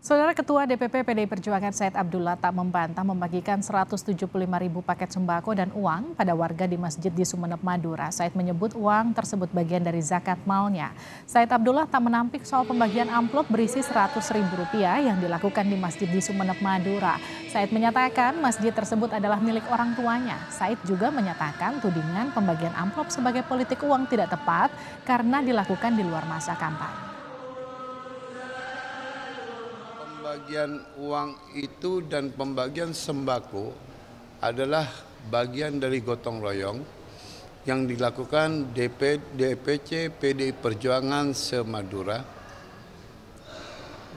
Saudara Ketua DPP PDI Perjuangan Said Abdullah tak membantah membagikan 175 ribu paket sembako dan uang pada warga di masjid di Sumeneb Madura. Said menyebut uang tersebut bagian dari zakat malnya. Said Abdullah tak menampik soal pembagian amplop berisi 100 ribu rupiah yang dilakukan di masjid di Sumeneb Madura. Said menyatakan masjid tersebut adalah milik orang tuanya. Said juga menyatakan tudingan pembagian amplop sebagai politik uang tidak tepat karena dilakukan di luar masa kampanye. Pembagian uang itu dan pembagian sembako adalah bagian dari gotong royong yang dilakukan DP, DPC PD Perjuangan Semadura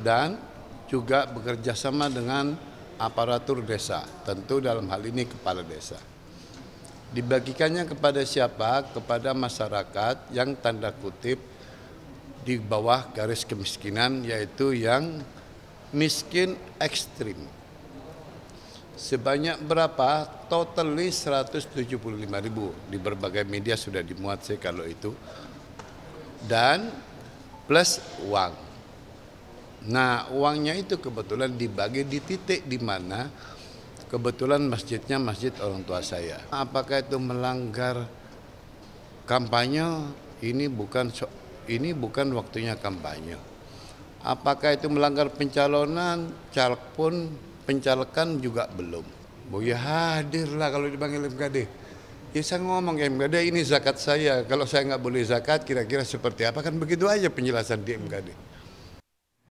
dan juga bekerja sama dengan aparatur desa, tentu dalam hal ini kepala desa. Dibagikannya kepada siapa? Kepada masyarakat yang tanda kutip di bawah garis kemiskinan yaitu yang miskin ekstrim. Sebanyak berapa? Totally 175 ribu. Di berbagai media sudah dimuat sih kalau itu. Dan plus uang. Nah uangnya itu kebetulan dibagi di titik di mana kebetulan masjidnya masjid orang tua saya. Apakah itu melanggar kampanye? Ini bukan ini bukan waktunya kampanye Apakah itu melanggar pencalonan, caleg pun pencalekan juga belum. Oh ya hadirlah kalau dipanggil MKD. Ya saya ngomong MKD ini zakat saya, kalau saya nggak boleh zakat kira-kira seperti apa kan begitu aja penjelasan di MKD.